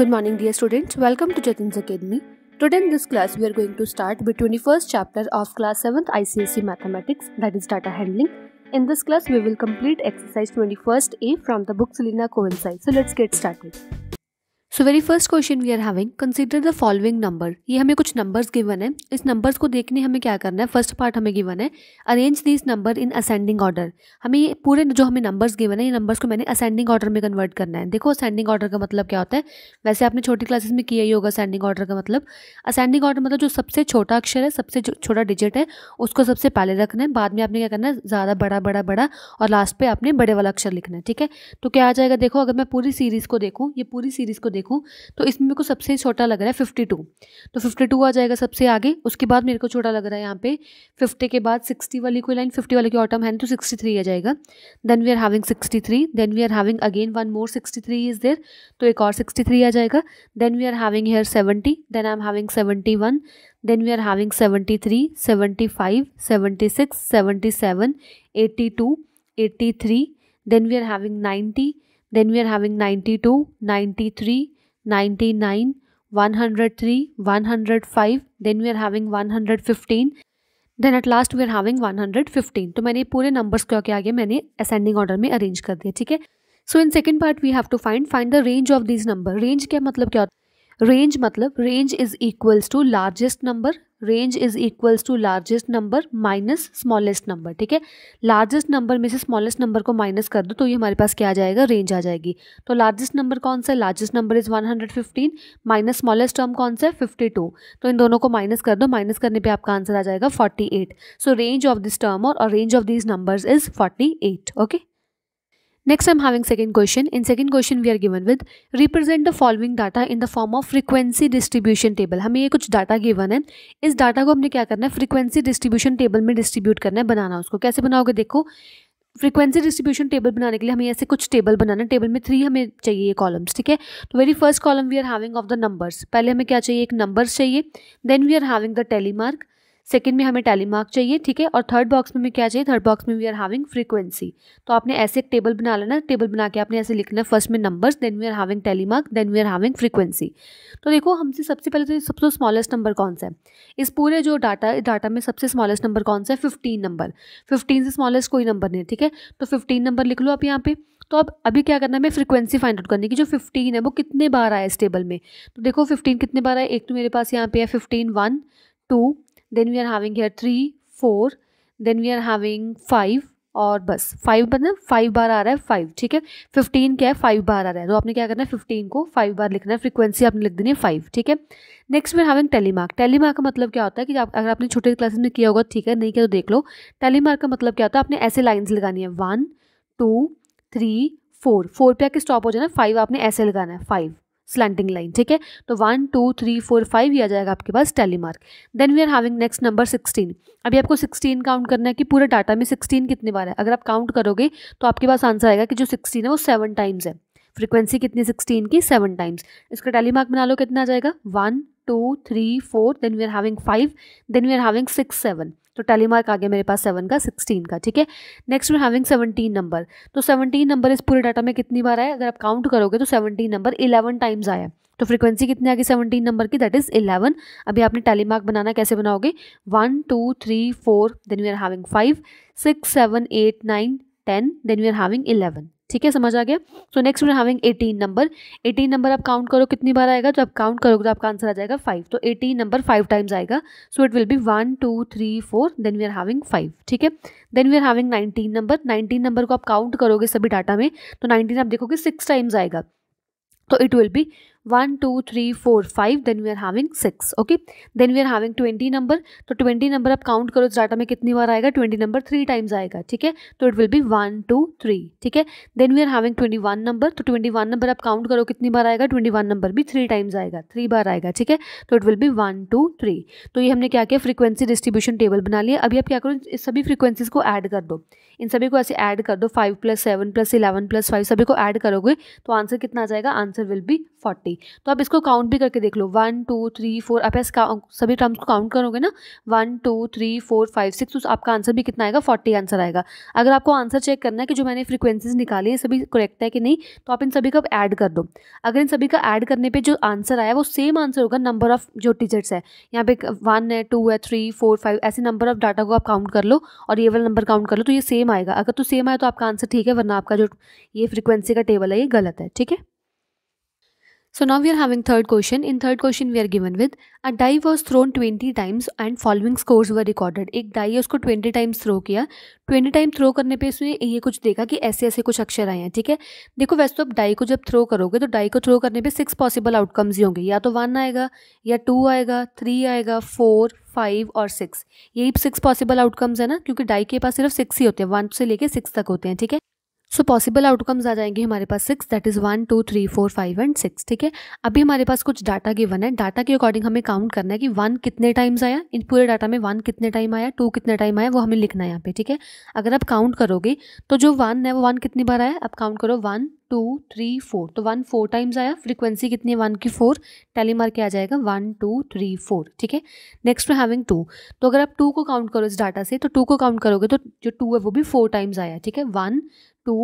Good morning dear students, welcome to Jatin's Academy. Today in this class we are going to start with 21st chapter of class 7th ICSE Mathematics that is data handling. In this class we will complete exercise 21st A from the book Selina Cohen side. So let's get started. So very first question we are having consider the following number ये हमें कुछ numbers given है इस numbers को देखने हमें क्या करना है फर्स्ट पार्ट हमें गिवन है arrange this number in ascending order हमें ये पूरे जो हमें नंबर्स गिवन है ये नंबर्स को मैंने असेंडिंग ऑर्डर में कन्वर्ट करना है देखो असेंडिंग ऑर्डर का मतलब क्या होता है वैसे आपने छोटी क्लासेस में किया ही होगा असेंडिंग ऑर्डर का मतलब असेंडिंग ऑर्डर मतलब जो सबसे छोटा अक्षर है सबसे छोटा डिजिट है उसको सबसे पहले रखना है बाद में आपने क्या करना है ज़्यादा बड़ा बड़ा बड़ा और लास्ट पर आपने बड़े वाला अक्षर लिखना है ठीक है तो क्या आ जाएगा देखो अगर मैं पूरी सीरीज़ को देखूँ ये पूरी सीरीज़ को देखूँ तो इसमें मेरे को सबसे छोटा लग रहा है फिफ्टी टू तो फिफ्टी टू आ जाएगा सबसे आगे उसके बाद मेरे को छोटा लग रहा है यहाँ पे फिफ्टी के बाद सिक्सटी वाली कोई लाइन फिफ्टी वाली की ऑटम है तो सिक्सटी थ्री आ जाएगा then we are having sixty three then we are having again one more sixty three is there तो एक और सिक्सटी थ्री आ जाएगा then we are having here seventy then I am having seventy one then we are having seventy three seventy five seventy six seventy seven eighty two eighty three then we are having ninety then we are having ninety two ninety three 99 103 105 then we are having 115 then at last we are having 115 तो मैंने पूरे numbers क्योंकि क्या किया मैंने ascending order में arrange कर दिया ठीक है so in second part we have to find find the range of this number range क्या मतलब क्या होता है रेंज मतलब range is equals to largest number range is equals to largest number minus smallest number ठीक है largest number में से स्मॉलेस्ट नंबर को माइनस कर दो तो ये हमारे पास क्या आ जाएगा रेंज आ जाएगी तो लार्जेस्ट नंबर कौन सा है largest number is 115 minus smallest term कौन सा है 52 तो इन दोनों को माइनस कर दो माइनस करने पे आपका आंसर आ जाएगा 48 so range of this term और range of this numbers is 48 okay okay? Next I'm having second question. In second question we are given with represent the following data in the form of frequency distribution table. हमें ये कुछ data given है इस data को हमने क्या करना है फ्रीक्वेंसी डिस्ट्रीब्यूशन टेबल में डिस्ट्रीब्यूट करना है बनाना उसको कैसे बनाओगे देखो फ्रीक्वेंसी डिस्ट्रीब्यूशन टेबल बनाने के लिए हमें ऐसे कुछ टेबल बनाना है टेबल में थ्री हमें चाहिए ये कॉलम्स ठीक है तो very first column we are having of the numbers पहले हमें क्या चाहिए एक नंबर्स चाहिए then we are having the tally mark second में हमें टैली मार्क चाहिए ठीक है और थर्ड बॉक्स में हमें क्या चाहिए थर्ड बॉक्स में वी आर हैविंग फ्रीक्वेंसी तो आपने ऐसे एक टेबल बना लेना टेबल बना के आपने ऐसे लिखना फर्स्ट में numbers then we are having tally mark then we are having frequency तो देखो हमसे सबसे पहले तो सबसे स्मॉलेस्ट नंबर कौन सा है इस पूरे जो डाटा डाटा में सबसे स्मॉलेस्ट नंबर कौन सा है फिफ्टीन नंबर फिफ्टीन से स्मॉलेस्ट कोई नंबर नहीं ठीक है तो फिफ्टीन नंबर लिख लो आप यहाँ पे तो अब अभी क्या करना है मैं फ्रीक्वेंसी फाइंड आउट करनी की जो फिफ्टीन है वो कितने बार आया इस टेबल में तो देखो फिफ्टीन कितने बार आए एक तो मेरे पास यहाँ पे है fifteen one two then we are having here three four then we are having five और बस फाइव मतलब फाइव बार आ रहा है फाइव ठीक है फिफ्टीन क्या है फाइव बार आ रहा है तो आपने क्या करना है फिफ्टीन को फाइव बार लिखना है फ्रीक्वेंसी आपने लिख देनी है फाइव ठीक है नेक्स्ट वीर हैविंग टेलीमार्क टेलीमार्क का मतलब क्या होता है कि आप अगर आपने छोटे क्लासेस में किया होगा ठीक है नहीं किया तो देख लो टेलीमार्क का मतलब क्या होता है आपने ऐसे लाइन्स लगानी है one two three four four पे आके स्टॉप हो जाना फाइव आपने ऐसे लगाना है फाइव स्लैंडिंग लाइन ठीक है तो one two three four five ये आ जाएगा आपके पास tally mark then we are having next number sixteen अभी आपको सिक्सटीन काउंट करना है कि पूरे डाटा में सिक्सटीन कितने बार है अगर आप काउंट करोगे तो आपके पास आंसर आएगा कि जो सिक्सटीन है वो सेवन टाइम्स है फ्रीक्वेंसी कितनी सिक्सटीन की सेवन टाइम्स इसका टैली मार्क बना लो कितना आ जाएगा one two three four then we are having five then we are having six seven तो टैली मार्क आ गया मेरे पास सेवन का सिक्सटीन का ठीक है next we having seventeen number तो सेवनटीन नंबर इस पूरे डाटा में कितनी बार आया अगर आप काउंट करोगे तो सेवनटीन नंबर इलेवन टाइम्स आया तो फ्रीक्वेंसी कितनी आ गई सेवनटीन नंबर की दैट इज़ इलेवन अभी आपने टैली मार्क बनाना कैसे बनाओगे one two three four then we are having five six seven eight nine ten then we are having eleven ठीक है समझ आ गया so next we having eighteen number eighteen number आप काउंट करो कितनी बार आएगा जब काउंट करोगे तो आपका आंसर आ जाएगा फाइव तो एटीन नंबर फाइव टाइम्स आएगा so it will be one two three four then we are having five ठीक है then we are having nineteen number nineteen number को आप काउंट करोगे सभी डाटा में तो नाइनटीन आप देखोगे सिक्स टाइम्स आएगा तो it will be one two three four five then we are having six okay then we are having twenty number तो ट्वेंटी नंबर आप काउंट करो इस डाटा में कितनी बार आएगा ट्वेंटी नंबर थ्री टाइम्स आएगा ठीक है तो it will be one two three ठीक है then we are having twenty one number तो ट्वेंटी वन नंबर आप काउंट करो कितनी बार आएगा ट्वेंटी वन नंबर भी थ्री टाइम्स आएगा थ्री बार आएगा ठीक है तो it will be one two three तो ये हमने क्या किया फ्रीक्वेंसी डिस्ट्रीब्यूशन टेबल बना लिया अभी आप क्या करो इस सभी फ्रीक्वेंसीज को ऐड कर दो इन सभी को ऐसे ऐड कर दो five plus seven plus eleven plus five सभी को ऐड करोगे तो आंसर कितना आ जाएगा आंसर विल बी फोर्टी थी तो आप इसको काउंट भी करके देख लो वन टू थ्री फोर आप ऐसे सभी टर्म्स को काउंट करोगे ना one two three four five six तो आपका आंसर भी कितना आएगा फोर्टी आंसर आएगा अगर आपको आंसर चेक करना है कि जो मैंने फ्रिक्वेंसीज निकाली है सभी करेक्ट है कि नहीं तो आप इन सभी का ऐड कर दो अगर इन सभी का ऐड करने पर जो आंसर आया वो सेम आंसर होगा नंबर ऑफ जो टीचर्स है यहाँ पे वन है टू है थ्री फोर फाइव ऐसे नंबर ऑफ डाटा को आप काउंट कर लो और ये वाला नंबर काउंट कर लो तो ये सेम आएगा अगर तो सेम आया तो आपका आंसर ठीक है वरना आपका जो ये फ्रिक्वेंसी का टेबल है ये गलत है ठीक है So now we are having third question. In third question we are given with a die was thrown twenty times and following scores were recorded. एक die उसको twenty times throw किया. Twenty times throw करने पे इसने ये कुछ देखा कि ऐसे ऐसे कुछ अक्षर आए हैं ठीक है देखो वैसे तो अब die को जब throw करोगे तो die को throw करने पे six possible outcomes ही होंगे या तो one आएगा या two आएगा three आएगा four, five और सिक्स यही six possible outcomes हैं ना क्योंकि die के पास सिर्फ six ही होते हैं One से लेके six तक होते हैं ठीक है सो पॉसिबल आउटकम्स आ जाएंगे हमारे पास six that is one two three four five and six ठीक है अभी हमारे पास कुछ डाटा गिवन है डाटा के अकॉर्डिंग हमें काउंट करना है कि वन कितने टाइम्स आया इन पूरे डाटा में वन कितने टाइम आया टू कितने टाइम आया वो हमें लिखना है यहाँ पे ठीक है अगर आप काउंट करोगे तो जो वन है वो वन कितनी बार आया आप काउंट करो वन टू थ्री फोर तो वन फोर टाइम्स आया फ्रीक्वेंसी कितनी है वन की फोर टैली मार के आ जाएगा वन टू थ्री फोर ठीक है नेक्स्ट में हैविंग टू तो अगर आप टू को काउंट करो इस डाटा से तो टू को काउंट करोगे तो जो टू है वो भी फोर टाइम्स आया ठीक है वन टू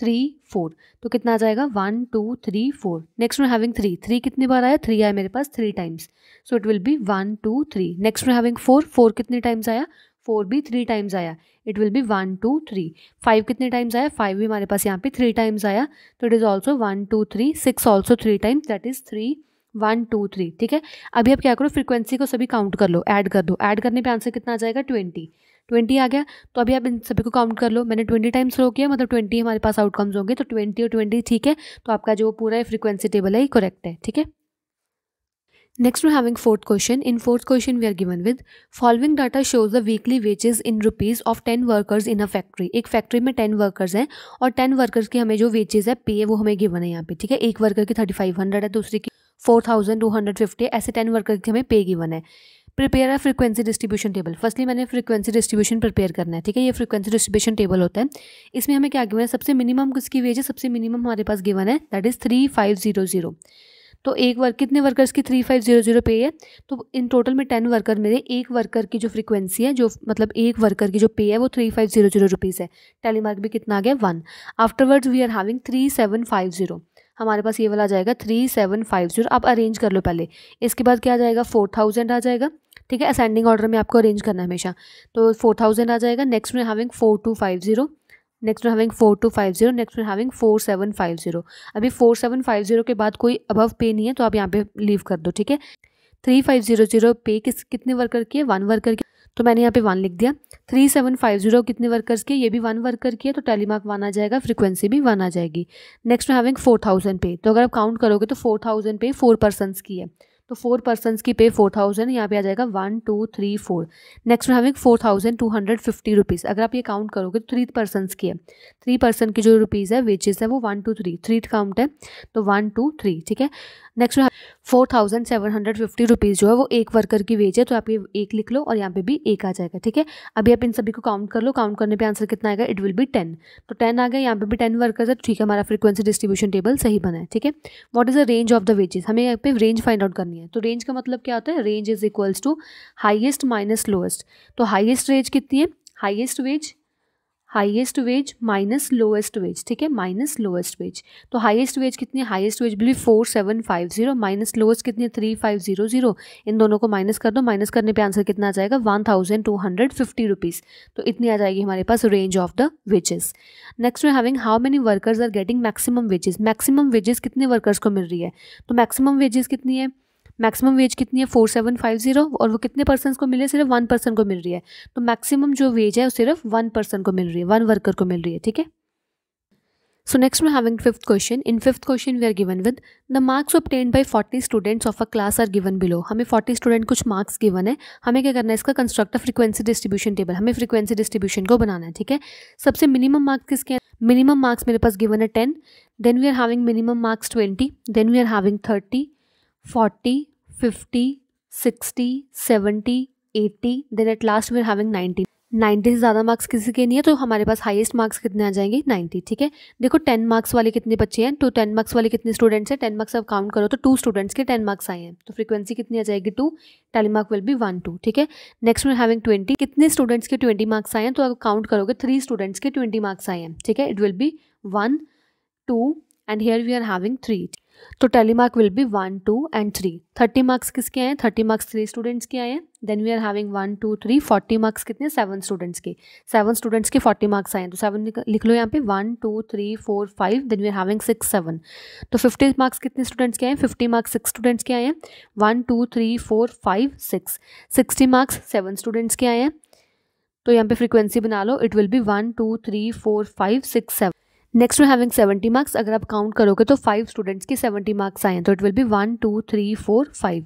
थ्री फोर तो कितना आ जाएगा one two three four next में हैविंग थ्री थ्री कितनी बार आया थ्री आया मेरे पास three times so it will be one two three next में हैविंग फोर फोर कितने टाइम्स आया फोर भी थ्री टाइम्स आया it will be one two three five कितने टाइम्स आया फाइव भी हमारे पास यहाँ पे थ्री टाइम्स आया तो it is also one two three six also three times that is three one two three ठीक है अभी आप क्या करो फ्रिक्वेंसी को सभी काउंट कर लो ऐड कर दो ऐड करने पे आंसर कितना आ जाएगा ट्वेंटी ट्वेंटी आ गया तो अभी आप इन सभी को काउंट कर लो मैंने ट्वेंटी टाइम्स रो किया मतलब ट्वेंटी हमारे पास आउटकम्स होंगे तो ट्वेंटी और ट्वेंटी ठीक है तो आपका जो पूरा फ्रिक्वेंसी टेबल है ये करेक्ट है ठीक है Next we're having fourth question. In fourth question we are given with following data shows the weekly wages in rupees of ten workers in a factory. एक फैक्ट्री में टेन workers हैं और ten workers के हमें जो wages है पे वो हमें गिवन है यहाँ पे ठीक है एक worker की थर्टी फाइव हंड्रेड है दूसरी की four thousand two hundred fifty ऐसे टेन वर्कर के हमें पे गिवन है प्रिपेयर है फ्रीक्वेंसी डिस्ट्रीब्यूशन टेबल फर्स्टली मैंने फ्रीक्वेंसी डिस्ट्रीब्यूशन प्रिपेयर करना है ठीक है ये फ्रीक्वेंसी डिस्ट्रीब्यूशन टेबल होता है इसमें हमें क्या गिवन है सबसे मिनिमम किसकी वेज है सबसे मिनिमम हमारे पास गिवन है that is three five zero zero तो एक वर्क कितने वर्कर्स की थ्री फाइव जीरो जीरो पे है तो इन टोटल में टेन वर्कर मेरे एक वर्कर की जो फ्रीक्वेंसी है जो मतलब एक वर्कर की जो पे है वो three five zero zero rupees है टेलीमार्क भी कितना आ गया one afterwards we are having three seven five zero हमारे पास ये वाला आ जाएगा थ्री सेवन फाइव जीरो आप अरेंज कर लो पहले इसके बाद क्या आ जाएगा फोर थाउजेंड आ जाएगा ठीक है असेंडिंग ऑर्डर में आपको अरेंज करना है हमेशा तो फोर थाउजेंड आ जाएगा नेक्स्ट में having four two five zero next one having four two five zero next one having four seven five zero अभी फोर सेवन फाइव जीरो के बाद कोई अबव पे नहीं है तो आप यहाँ पे लीव कर दो ठीक है थ्री फाइव जीरो जीरो पे किस कितने वर्कर की है वन वर्कर की तो मैंने यहाँ पे वन लिख दिया थ्री सेवन फाइव जीरो कितने वर्कर्स की ये भी वन वर्कर की है तो टेलीमार्क वन आ जाएगा फ्रीक्वेंसी भी वन आ जाएगी नेक्स्ट में हैविंग फोर थाउजेंड पे तो अगर आप काउंट करोगे तो फोर थाउजेंड पे फोर पर्सनस की है तो फोर पर्सन की पे फोर थाउजेंड यहाँ पे आ जाएगा one two three four next में हमें four thousand two hundred fifty rupees अगर आप ये काउंट करोगे तो थ्री पर्सनस की है थ्री पर्सन की जो रुपीज़ है वेजेस है वो one two three three count है तो वन टू थ्री ठीक है नेक्स्ट में four thousand seven hundred fifty rupees जो है वो एक वर्कर की वेज है तो आप ये एक लिख लो और यहाँ पे भी एक आ जाएगा ठीक है अभी आप इन सभी को काउंट कर लो काउंट करने पे आंसर कितना आएगा इट विल बी टेन तो टेन आ गया यहाँ पे भी टेन वर्कर्स है तो ठीक है हमारा फ्रीक्वेंसी डिस्ट्रीब्यूशन टेबल सही बना है ठीक है what is the range of the wages हमें यहाँ पे रेंज फाइंड आउट करनी है है तो रेंज का मतलब क्या होता है range is equals to highest minus lowest तो हाइएस्ट रेंज कितनी है highest wage highest wage minus lowest wage ठीक है माइनस लोएस्ट वेज तो हाइएस्ट वेज कितनी है हाइएस्ट वेज बिली four seven five zero minus lowest कितनी है थ्री फाइव जीरो जीरो इन दोनों को माइनस कर दो माइनस करने पे आंसर कितना आ जाएगा one thousand two hundred fifty rupees तो इतनी आ जाएगी हमारे पास range of the wages next में having how many workers are getting maximum wages maximum wages कितने वर्कर्स को मिल रही है तो मैक्सिमम वेजेस कितनी है मैक्सिमम वेज कितनी है फोर सेवन फाइव जीरो और वो कितने पर्सन को मिले सिर्फ वन पर्सन को मिल रही है तो मैक्सिमम जो वेज है वो सिर्फ वन पर्सन को मिल रही है वन वर्कर को मिल रही है ठीक है सो नेक्स्ट में having fifth question in fifth question we are given with the marks obtained by forty students of a class are given below हमें फोर्टी स्टूडेंट कुछ मार्क्स गिवन है हमें क्या करना है इसका कंस्ट्रक्ट फ्रीक्वेंसी डिस्ट्रीब्यूशन टेबल हमें फ्रीक्वेंसी डिस्ट्रीब्यूशन को बनाना है ठीक है सबसे मिनिमम मार्क्स किसके हैं मिनिमम मार्क्स मेरे पास गिवन है ten then we are having minimum marks twenty then we are having thirty forty fifty sixty seventy eighty then at last we are having ninety ninety से ज़्यादा मार्क्स किसी के नहीं है तो हमारे पास हाईएस्ट मार्क्स कितने आ जाएंगे नाइन्टी ठीक है देखो टेन मार्क्स वाले कितने बच्चे हैं तो टेन मार्क्स वाले कितने स्टूडेंट्स हैं टेन मार्क्स अब काउंट करो तो टू स्टूडेंट्स के टेन मार्क्स आए हैं तो फ्रीक्वेंसी कितनी आ जाएगी two tally mark will be one two ठीक है नेक्स्ट वीर हैविंग ट्वेंटी कितने स्टूडेंट्स के ट्वेंटी मार्क्स आए हैं तो अब काउंट करोगे थ्री स्टूडेंट्स के ट्वेंटी मार्क्स आए हैं ठीक है इट विल भी one two and here we are having three तो tally mark will be one two and three thirty marks किसके आए हैं थर्टी मार्क्स थ्री स्टूडेंट्स के आए हैं then we are having one two three forty marks कितने seven students के seven students के फोर्टी मार्क्स आए हैं तो सेवन लिख लो यहाँ पे one two three four five then we are having six seven तो फिफ्टी मार्क्स कितने स्टूडेंट्स के आए हैं फिफ्टी मार्क्स सिक्स स्टूडेंट्स के आए हैं one two three four five six sixty marks seven students के आए हैं तो यहाँ पे फ्रीक्वेंसी बना लो it will be one two three four five six seven next में हैविंग सेवेंटी मार्क्स अगर आप काउंट करोगे तो फाइव स्टूडेंट्स की सेवेंटी मार्क्स आए हैं तो it will be one two three four five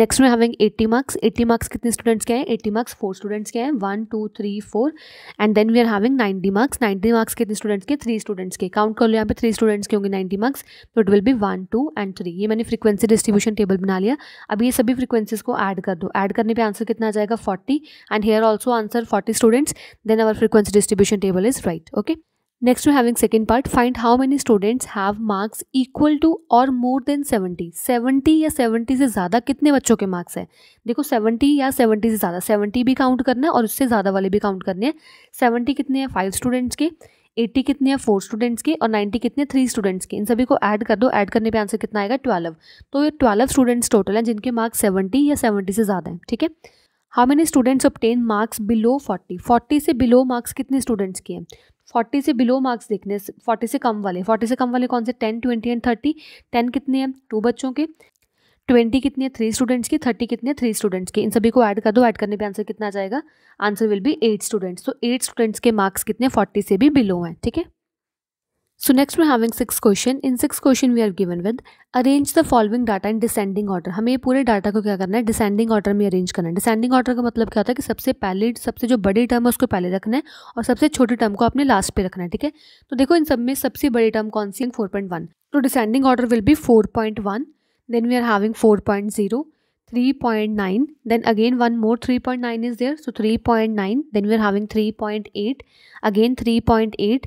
next में having eighty marks eighty marks कितने स्टूडेंट्स के हैं एट्टी मार्क्स फोर स्टूडेंट्स के हैं one two three four and then we are having ninety marks ninety marks कितने students के three students के count कर लो यहाँ पे थ्री स्टूडेंट्स के होंगे नाइन्टी मार्क्स तो it will be one two and three ये मैंने फ्रीक्वेंसी डिस्ट्रीब्यूशन टेबल बना लिया अब ये सभी फ्रीक्वेंसीज को एड कर दो एड करने पर आंसर कितना आ जाएगा forty and here also answer forty students then our frequency distribution table is right okay next to having second part find how many students have marks equal to और more than seventy seventy या seventy से ज़्यादा कितने बच्चों के marks हैं देखो seventy या सेवेंटी से ज़्यादा सेवेंटी भी काउंट करना है और उससे ज़्यादा वाले भी काउंट करने हैं सेवेंटी कितने हैं फाइव स्टूडेंट्स के एट्टी कितने हैं फोर स्टूडेंट्स के और नाइन्टी कितने थ्री स्टूडेंट्स के इन सभी को ऐड कर दो ऐड करने पे आंसर कितना आएगा ट्वेल्व तो ये ट्वेल्व स्टूडेंट्स टोटल हैं जिनके मार्क्स सेवेंटी या सेवेंटी से ज़्यादा हैं ठीक है how many students obtain marks below forty forty से बिलो मार्क्स कितने स्टूडेंट्स के हैं फोर्टी से बिलो मार्क्स देखने फोर्टी से कम वाले फोर्टी से कम वाले कौन से ten twenty and thirty ten कितने हैं टू बच्चों के ट्वेंटी कितने हैं थ्री स्टूडेंट्स के थर्टी कितने थ्री स्टूडेंट्स के इन सभी को ऐड कर दो ऐड करने पे आंसर कितना आ जाएगा answer will be eight students तो एट स्टूडेंट्स के मार्क्स कितने फोर्टी से भी बिलो हैं ठीक है so next we're having six question in six question we are given with arrange the following data in descending order हमें ये पूरे डाटा को क्या करना है डिसेंडिंग ऑर्डर में अरेंज करना है डिसेंडिंग ऑर्डर का मतलब क्या होता है कि सबसे पहले सबसे जो बड़े टर्म है उसको पहले रखना है और सबसे छोटे टर्म को अपने लास्ट पे रखना है ठीक है तो देखो इन सब में सबसे बड़े टर्म कौन सी फोर पॉइंट वन तो descending order will be four point one then we are having four point zero three point nine then again one more three point nine is there so three point nine then we are having three point eight again three point eight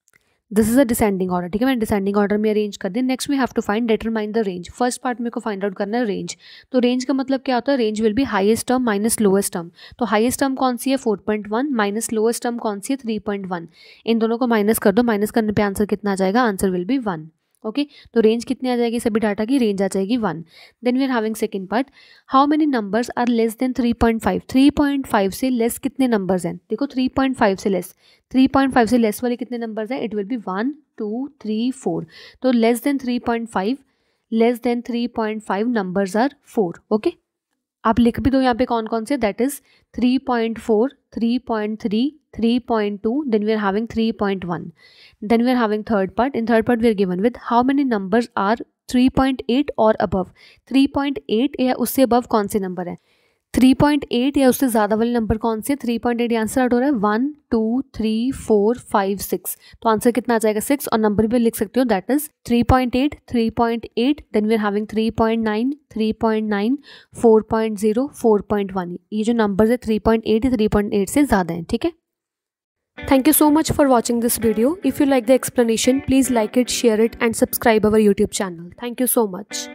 this is a descending order ठीक है मैंने descending order में arrange कर दिया next we have to find determine the range first part मेरे को find out करना है रेंज तो रेंज का मतलब क्या होता है range will be highest term minus lowest term तो हाइस्ट टर्म कौन सी है four point one minus lowest term कौन सी है थ्री पॉइंट वन इन दोनों को माइनस कर दो माइनस करने पे आंसर कितना आ जाएगा answer will be one okay तो रेंज कितनी आ जाएगी सभी डाटा की रेंज आ जाएगी one then we are having second part how many numbers are less than three point five three point five से लेस कितने नंबर्स हैं देखो थ्री पॉइंट फाइव से लेस थ्री पॉइंट फाइव से लेस वाले कितने नंबर्स हैं it will be one two three four तो less than three point five less than three point five numbers are four okay आप लिख भी दो यहाँ पे कौन कौन से that is three point four three point three three point two then we are having three point one then we are having third part in third part we are given with how many numbers are three point eight और above three point eight या उससे above कौन से number हैं three point eight या उससे ज़्यादा वाले नंबर कौन से three point eight answer out हो रहा है one two three four five six तो आंसर कितना आ जाएगा सिक्स और नंबर भी लिख सकते हो that is three point eight three point eight then we are having three point nine three point nine four point zero four point one ये जो नंबर है three point eight three point eight से ज़्यादा है ठीक है thank you so much for watching this video if you like the explanation please like it share it and subscribe our YouTube channel thank you so much